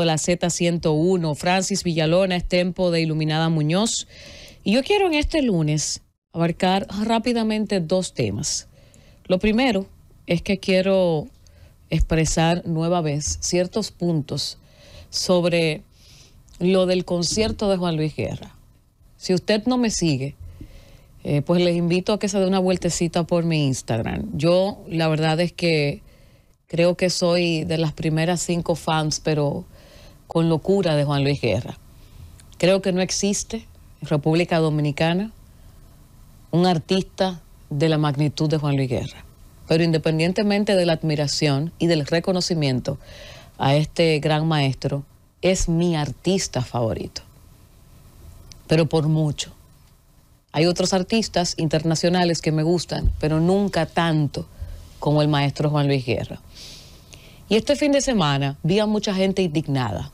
de la Z101. Francis Villalona es tempo de Iluminada Muñoz. Y yo quiero en este lunes abarcar rápidamente dos temas. Lo primero es que quiero expresar nueva vez ciertos puntos sobre lo del concierto de Juan Luis Guerra. Si usted no me sigue, eh, pues les invito a que se dé una vueltecita por mi Instagram. Yo la verdad es que creo que soy de las primeras cinco fans, pero con locura de Juan Luis Guerra. Creo que no existe en República Dominicana un artista de la magnitud de Juan Luis Guerra. Pero independientemente de la admiración y del reconocimiento a este gran maestro, es mi artista favorito. Pero por mucho. Hay otros artistas internacionales que me gustan, pero nunca tanto como el maestro Juan Luis Guerra. Y este fin de semana vi a mucha gente indignada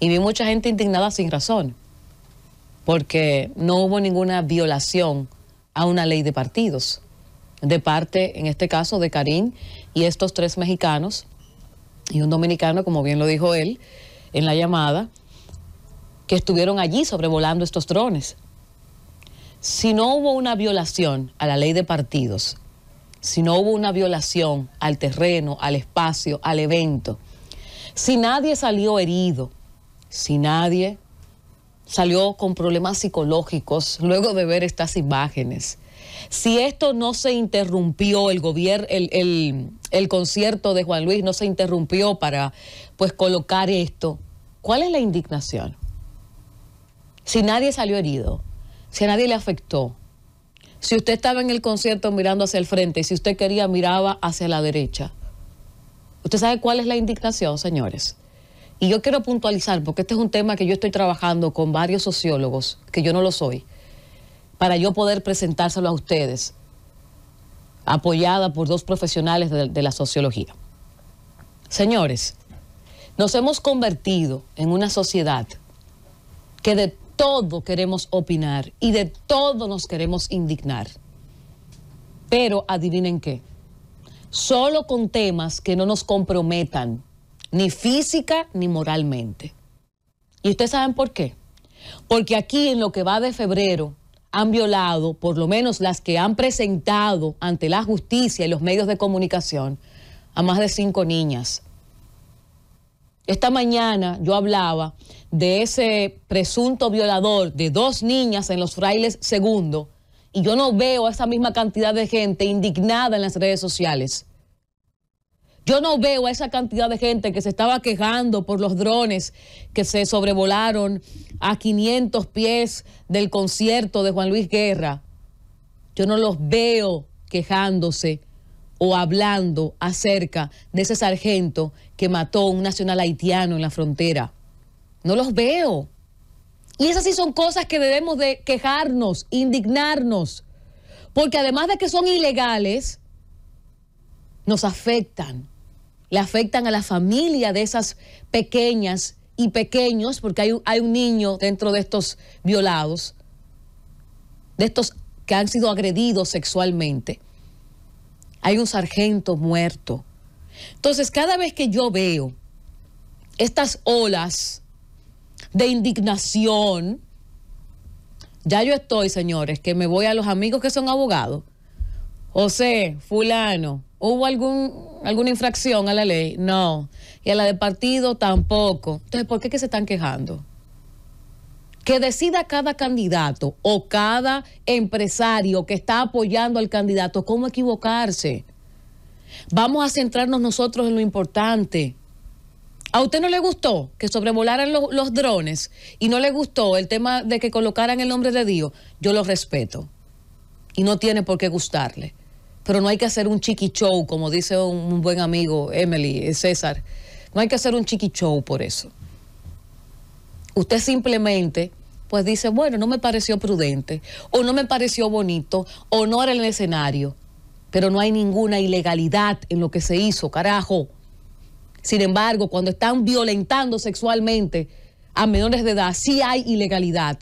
y vi mucha gente indignada sin razón, porque no hubo ninguna violación a una ley de partidos, de parte, en este caso, de Karim y estos tres mexicanos y un dominicano, como bien lo dijo él en la llamada, que estuvieron allí sobrevolando estos drones. Si no hubo una violación a la ley de partidos, si no hubo una violación al terreno, al espacio, al evento, si nadie salió herido, si nadie. Salió con problemas psicológicos luego de ver estas imágenes. Si esto no se interrumpió, el, gobierno, el concierto de Juan Luis no se interrumpió para pues colocar esto, ¿cuál es la indignación? Si nadie salió herido, si a nadie le afectó, si usted estaba en el concierto mirando hacia el frente y si usted quería miraba hacia la derecha. ¿Usted sabe cuál es la indignación, señores? Y yo quiero puntualizar, porque este es un tema que yo estoy trabajando con varios sociólogos, que yo no lo soy, para yo poder presentárselo a ustedes, apoyada por dos profesionales de, la sociología. Señores, nos hemos convertido en una sociedad que de todo queremos opinar y de todo nos queremos indignar. Pero adivinen qué, solo con temas que no nos comprometan, ni física ni moralmente. ¿Y ustedes saben por qué? Porque aquí en lo que va de febrero han violado, por lo menos las que han presentado ante la justicia y los medios de comunicación, a más de cinco niñas. Esta mañana yo hablaba de ese presunto violador de dos niñas en los frailes segundo, y yo no veo a esa misma cantidad de gente indignada en las redes sociales. Yo no veo a esa cantidad de gente que se estaba quejando por los drones que se sobrevolaron a 500 pies del concierto de Juan Luis Guerra. Yo no los veo quejándose o hablando acerca de ese sargento que mató a un nacional haitiano en la frontera. No los veo. Y esas sí son cosas que debemos de quejarnos, indignarnos, porque además de que son ilegales, nos afectan le afectan a la familia de esas pequeñas y pequeños, porque hay, un niño dentro de estos violados, de estos que han sido agredidos sexualmente. Hay un sargento muerto. Entonces, cada vez que yo veo estas olas de indignación, ya yo estoy, señores, que me voy a los amigos que son abogados José, fulano, ¿hubo algún, alguna infracción a la ley? No. Y a la de partido tampoco. Entonces, ¿por qué que se están quejando? Que decida cada candidato o cada empresario que está apoyando al candidato cómo equivocarse. Vamos a centrarnos nosotros en lo importante. ¿A usted no le gustó que sobrevolaran los drones y no le gustó el tema de que colocaran el nombre de Dios? Yo lo respeto y no tiene por qué gustarle. Pero no hay que hacer un chiqui show, como dice un buen amigo Emily, eh, César. No hay que hacer un chiqui show por eso. Usted simplemente pues dice, bueno, no me pareció prudente, o no me pareció bonito, o no era el escenario, pero no hay ninguna ilegalidad en lo que se hizo, carajo. Sin embargo, cuando están violentando sexualmente a menores de edad, sí hay ilegalidad.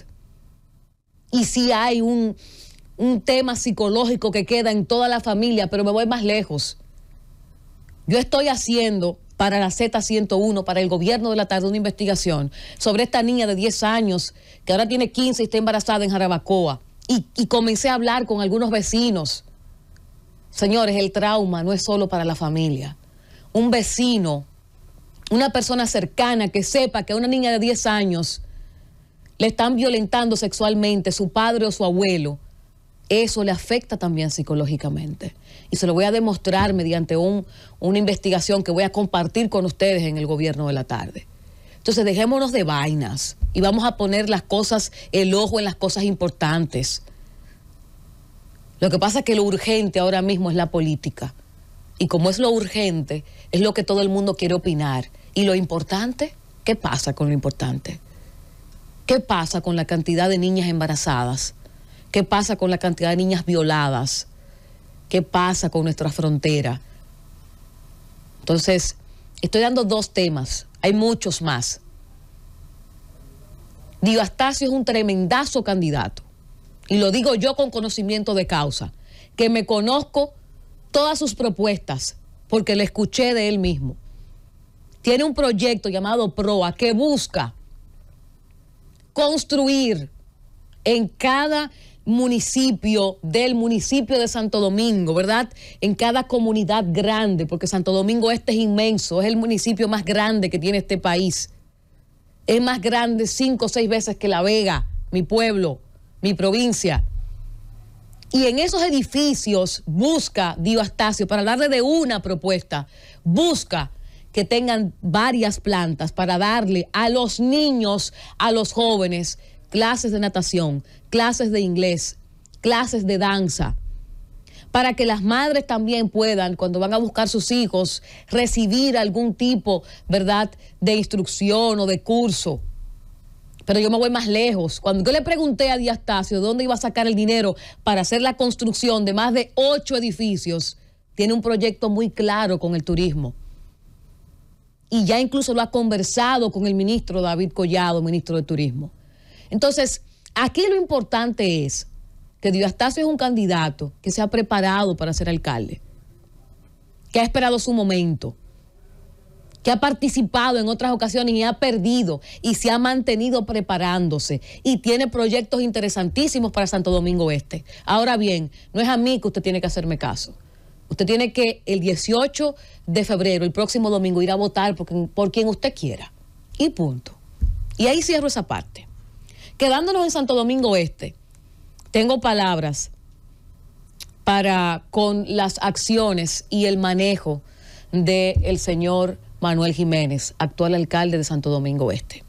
Y sí hay un, un tema psicológico que queda en toda la familia, pero me voy más lejos. Yo estoy haciendo para la Z101, para el gobierno de la tarde, una investigación sobre esta niña de 10 años que ahora tiene 15 y está embarazada en Jarabacoa. Y, comencé a hablar con algunos vecinos. Señores, el trauma no es solo para la familia. Un vecino, una persona cercana que sepa que a una niña de 10 años le están violentando sexualmente su padre o su abuelo eso le afecta también psicológicamente. Y se lo voy a demostrar mediante un, una investigación que voy a compartir con ustedes en el gobierno de la tarde. Entonces dejémonos de vainas y vamos a poner las cosas, el ojo en las cosas importantes. Lo que pasa es que lo urgente ahora mismo es la política. Y como es lo urgente, es lo que todo el mundo quiere opinar. Y lo importante, ¿qué pasa con lo importante? ¿Qué pasa con la cantidad de niñas embarazadas? ¿Qué pasa con la cantidad de niñas violadas? ¿Qué pasa con nuestra frontera? Entonces, estoy dando dos temas, hay muchos más. Dio Astacio es un tremendazo candidato, y lo digo yo con conocimiento de causa, que me conozco todas sus propuestas, porque le escuché de él mismo. Tiene un proyecto llamado PROA que busca construir en cada municipio del municipio de Santo Domingo, ¿verdad? En cada comunidad grande, porque Santo Domingo este es inmenso, es el municipio más grande que tiene este país. Es más grande cinco o seis veces que La Vega, mi pueblo, mi provincia. Y en esos edificios busca, Dio Astacio, para darle de una propuesta, busca que tengan varias plantas para darle a los niños, a los jóvenes, clases de natación, clases de inglés, clases de danza, para que las madres también puedan, cuando van a buscar sus hijos, recibir algún tipo, ¿verdad?, de instrucción o de curso. Pero yo me voy más lejos. Cuando yo le pregunté a Diastasio dónde iba a sacar el dinero para hacer la construcción de más de ocho edificios, tiene un proyecto muy claro con el turismo. Y ya incluso lo ha conversado con el ministro David Collado, ministro de Turismo. Entonces, aquí lo importante es que Diostasio es un candidato que se ha preparado para ser alcalde, que ha esperado su momento, que ha participado en otras ocasiones y ha perdido y se ha mantenido preparándose y tiene proyectos interesantísimos para Santo Domingo Este. Ahora bien, no es a mí que usted tiene que hacerme caso. Usted tiene que el 18 de febrero, el próximo domingo, ir a votar por quien, por quien usted quiera. Y punto. Y ahí cierro esa parte. Quedándonos en Santo Domingo Este, tengo palabras para con las acciones y el manejo del el señor Manuel Jiménez, actual alcalde de Santo Domingo Este.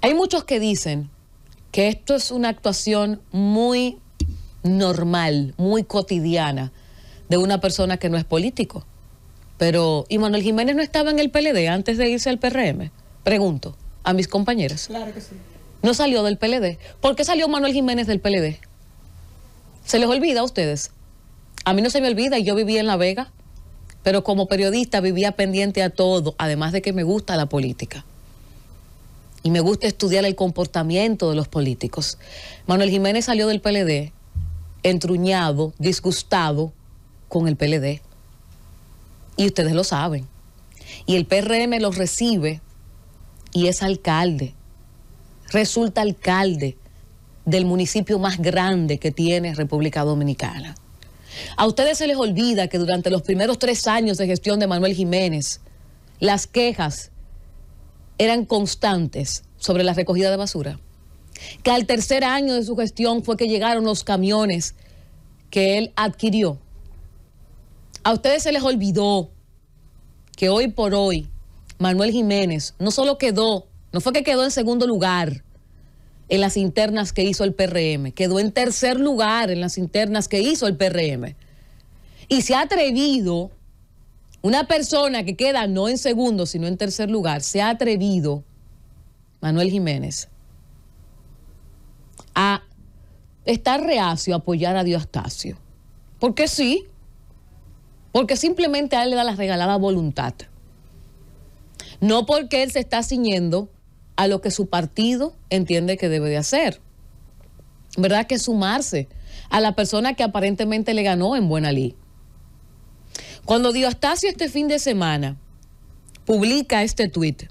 Hay muchos que dicen que esto es una actuación muy normal, muy cotidiana de una persona que no es político. Pero, ¿y Manuel Jiménez no estaba en el PLD antes de irse al PRM? Pregunto a mis compañeros... Claro que sí. No salió del PLD. ¿Por qué salió Manuel Jiménez del PLD? ¿Se les olvida a ustedes? A mí no se me olvida, y yo vivía en La Vega, pero como periodista vivía pendiente a todo, además de que me gusta la política. Y me gusta estudiar el comportamiento de los políticos. Manuel Jiménez salió del PLD entruñado, disgustado con el PLD. Y ustedes lo saben. Y el PRM los recibe y es alcalde. Resulta alcalde del municipio más grande que tiene República Dominicana. A ustedes se les olvida que durante los primeros tres años de gestión de Manuel Jiménez, las quejas eran constantes sobre la recogida de basura. Que al tercer año de su gestión fue que llegaron los camiones que él adquirió. A ustedes se les olvidó que hoy por hoy Manuel Jiménez no solo quedó, no fue que quedó en segundo lugar en las internas que hizo el PRM, quedó en tercer lugar en las internas que hizo el PRM. Y se ha atrevido, una persona que queda no en segundo, sino en tercer lugar, se ha atrevido, Manuel Jiménez, a estar reacio a apoyar a Diostasio. Porque sí, porque simplemente a él le da la regalada voluntad. No porque él se está ciñendo a lo que su partido entiende que debe de hacer. ¿Verdad? Que sumarse a la persona que aparentemente le ganó en Buena Ley. Cuando Diostasio este fin de semana publica este tuit,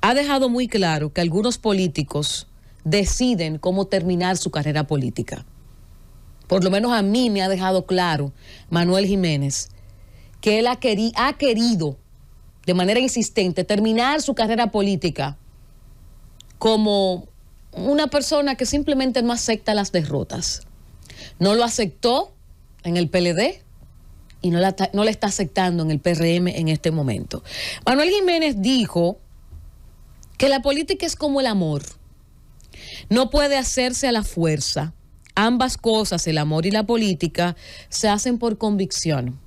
ha dejado muy claro que algunos políticos deciden cómo terminar su carrera política. Por lo menos a mí me ha dejado claro Manuel Jiménez que él ha querido de manera insistente terminar su carrera política como una persona que simplemente no acepta las derrotas. No lo aceptó en el PLD y no la, está aceptando en el PRM en este momento. Manuel Jiménez dijo que la política es como el amor. No puede hacerse a la fuerza. Ambas cosas, el amor y la política, se hacen por convicción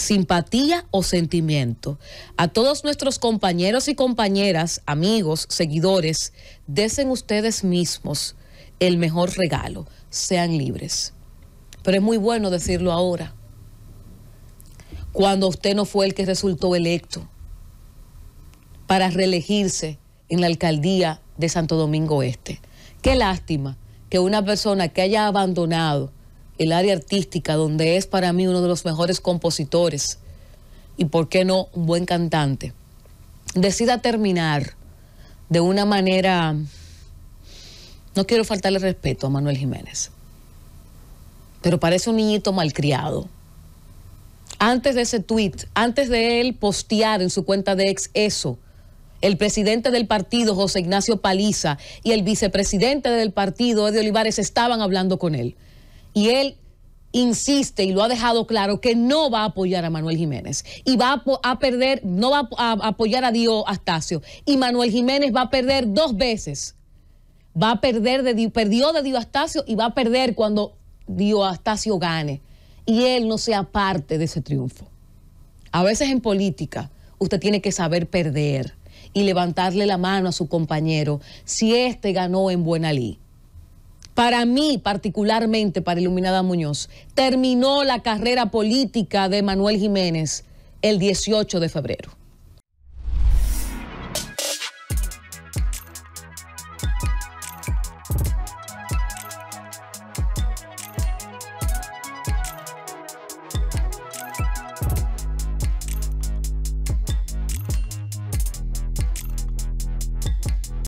simpatía o sentimiento. A todos nuestros compañeros y compañeras, amigos, seguidores, desen ustedes mismos el mejor regalo, sean libres. Pero es muy bueno decirlo ahora, cuando usted no fue el que resultó electo para reelegirse en la alcaldía de Santo Domingo Este. Qué lástima que una persona que haya abandonado el área artística, donde es para mí uno de los mejores compositores y, por qué no, un buen cantante, decida terminar de una manera, no quiero faltarle respeto a Manuel Jiménez, pero parece un niñito malcriado. Antes de ese tweet, antes de él postear en su cuenta de ex eso, el presidente del partido, José Ignacio Paliza, y el vicepresidente del partido, Eddie Olivares, estaban hablando con él. Y él insiste y lo ha dejado claro que no va a apoyar a Manuel Jiménez y va a, perder, no va a, apoyar a Dios Astacio. Y Manuel Jiménez va a perder dos veces. Va a perder de perdió de Dio Astacio y va a perder cuando Dio Astacio gane. Y él no sea parte de ese triunfo. A veces en política usted tiene que saber perder y levantarle la mano a su compañero si éste ganó en Buenalí. Para mí, particularmente, para Iluminada Muñoz, terminó la carrera política de Manuel Jiménez el 18 de febrero.